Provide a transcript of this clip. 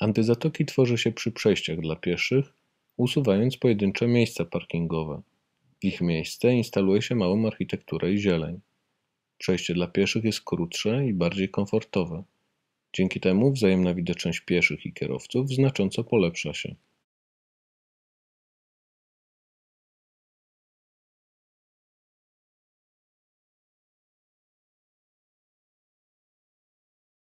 Antyzatoki tworzy się przy przejściach dla pieszych, usuwając pojedyncze miejsca parkingowe. W ich miejsce instaluje się małą architekturę i zieleń. Przejście dla pieszych jest krótsze i bardziej komfortowe. Dzięki temu wzajemna widoczność pieszych i kierowców znacząco polepsza się.